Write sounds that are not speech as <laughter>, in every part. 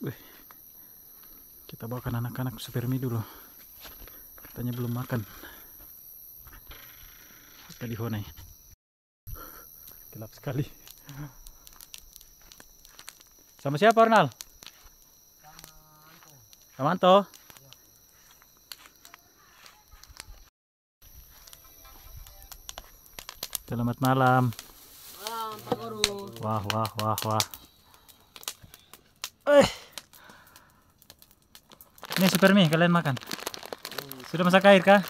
Wih. Kita bawakan anak-anak supermi dulu. Katanya belum makan. Tadi honai. Gelap sekali. Sama siapa Arnal? Sama Anto. Selamat malam. Wah wah wah wah. Eh. Ini supermi kalian makan. Sudah masak air kah?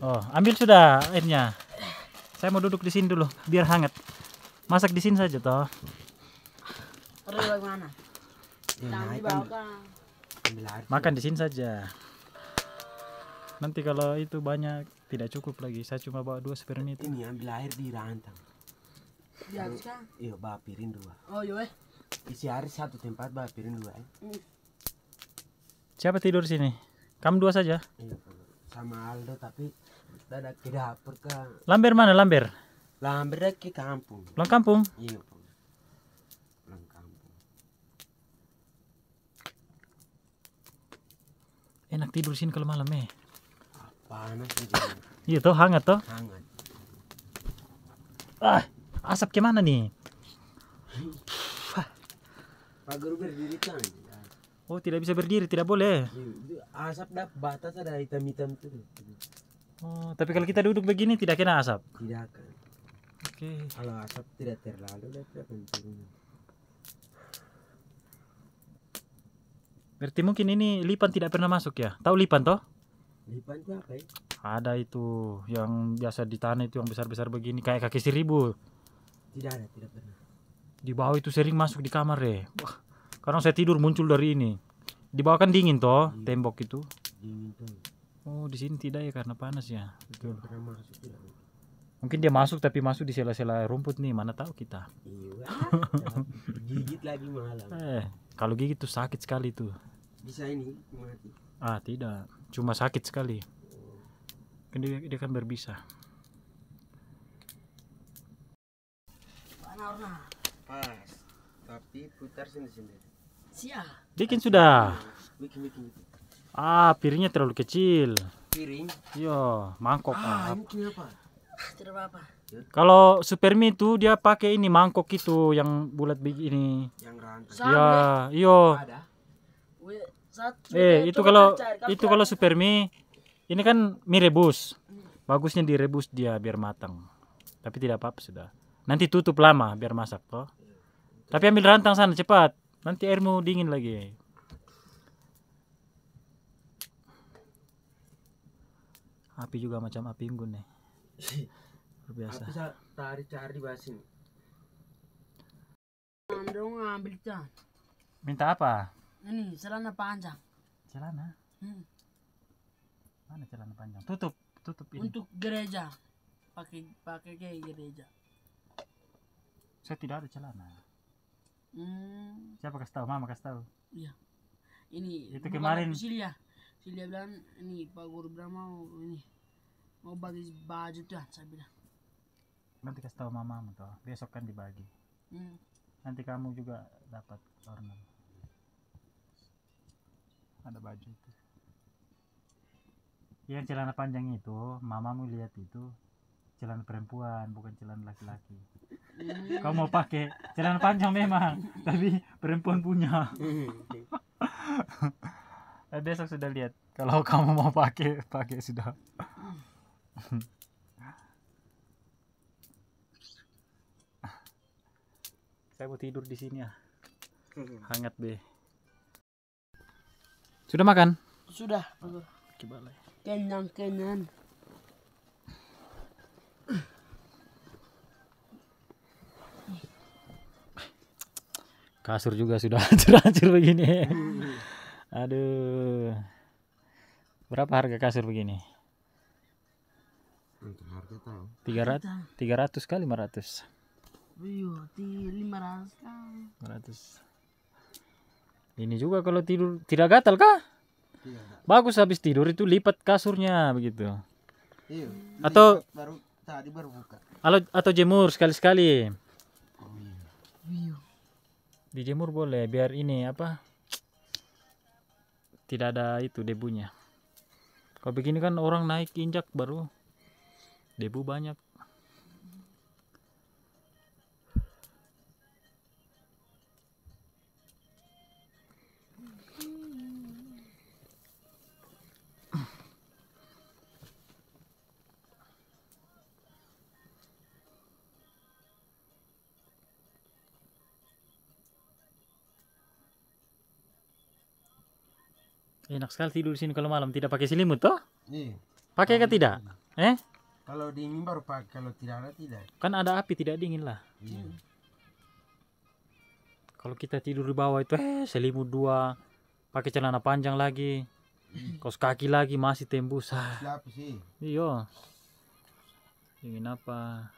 Oh, ambil sudah airnya. Saya mau duduk di sini dulu biar hangat. Masak di sini saja toh. Ya, makan di sini saja. Nanti kalau itu banyak tidak cukup lagi. Saya cuma bawa dua mie itu. Ini ambil air di rantang. Iya, bawa piring dua. Oh, iya. Isi air satu tempat bawa piring dua. Eh. Siapa tidur sini? Kamu dua saja? Iya, sama Aldo tapi ada ke dapur ke. Lamber mana Lamber? Lamber ke kampung. Long kampung? Iya. Long kampung. Enak tidur sini kalau malam eh. panas aja. Iya toh hangat toh? Hangat. Ah, asap kemana nih? Pak berdiri kan? Oh, tidak bisa berdiri, tidak boleh. Iya, asap dah batas ada hitam-hitam itu. Oh, tapi kalau kita duduk begini tidak kena asap. Tidak akan. Oke. Okay. Kalau asap tidak terlalu dah tidak penting. Berarti mungkin ini lipan tidak pernah masuk ya? Tahu lipan toh? Lipan itu apa ya? Ada itu yang biasa di tanah itu yang besar-besar begini kayak kaki seribu. Tidak ada, tidak pernah. Di bawah itu sering masuk di kamar deh. Wah. Karena saya tidur muncul dari ini. Di bawah kan dingin toh dingin. Iya. tembok itu. Dingin tuh. Oh, di sini tidak ya karena panas ya. Betul. Mungkin dia masuk tapi masuk di sela-sela rumput nih, mana tahu kita. Iya. <laughs> gigit lagi malam. Eh, kalau gigit tuh sakit sekali tuh. Bisa ini mati. Ah, tidak. Cuma sakit sekali. Kan dia, dia kan berbisa. Mana Pas. Tapi putar sendiri-sendiri. Bikin sudah. Bikin, bikin. Ah, piringnya terlalu kecil. Piring? Iya, mangkok. Ah, ah. ini apa? Tidak apa-apa. Iya. Kalau supermi itu dia pakai ini mangkok itu yang bulat begini. Yang Iya, Ya, iyo. Eh, itu kalau itu kalau supermi ini kan mie rebus. Hmm. Bagusnya direbus dia biar matang. Tapi tidak apa-apa sudah. Nanti tutup lama biar masak toh. Iya. Tapi ambil rantang sana cepat. Nanti airmu dingin lagi. Api juga macam api unggun nih. <laughs> Luar biasa. Bisa tarik cari basin. andong ambil can. Minta apa? Ini celana panjang. Celana? Hmm. Mana celana panjang? Tutup, tutup ini. Untuk gereja. Pakai pakai gereja. Saya tidak ada celana. Hmm. Siapa kasih tahu? Mama kasih tahu. Iya. Ini itu kemarin Silia. Silia bilang ini Pak Guru bilang mau ini mau bagi baju tuh saya bilang. Nanti kasih tahu mama tuh. Besok kan dibagi. Hmm. Nanti kamu juga dapat warna. Ada baju itu. Yang celana panjang itu, mamamu lihat itu, celana perempuan bukan celana laki-laki iya. kau mau pakai celana panjang memang tapi perempuan punya <laughs> eh, besok sudah lihat kalau kamu mau pakai pakai sudah saya mau tidur di sini ya hangat be sudah makan sudah kenyang kenyang kasur juga sudah hancur-hancur <laughs> begini <laughs> aduh berapa harga kasur begini tiga ratus tiga ratus kali lima ratus lima ratus ini juga kalau tidur tidak gatal kah tidak. bagus habis tidur itu lipat kasurnya begitu Iyo, atau baru tadi baru buka atau, atau jemur sekali sekali dijemur boleh biar ini apa tidak ada itu debunya kalau begini kan orang naik injak baru debu banyak Enak sekali tidur di sini kalau malam tidak pakai selimut toh? Iya. Pakai atau tidak? Eh? Kalau dingin baru pakai, kalau tidak ada tidak. Kan ada api tidak dingin lah. Iya. Kalau kita tidur di bawah itu eh selimut dua, pakai celana panjang lagi, iya. kaos kaki lagi masih tembus. Siapa sih? Iya. Dingin apa?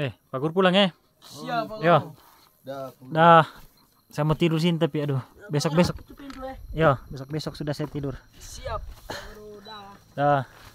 Eh, Pak Gur pulang ya? Siap, Pak. Gur. Dah. Dah. Saya mau tidur sini tapi aduh, besok-besok. ya eh. besok-besok sudah saya tidur. Siap. Dah.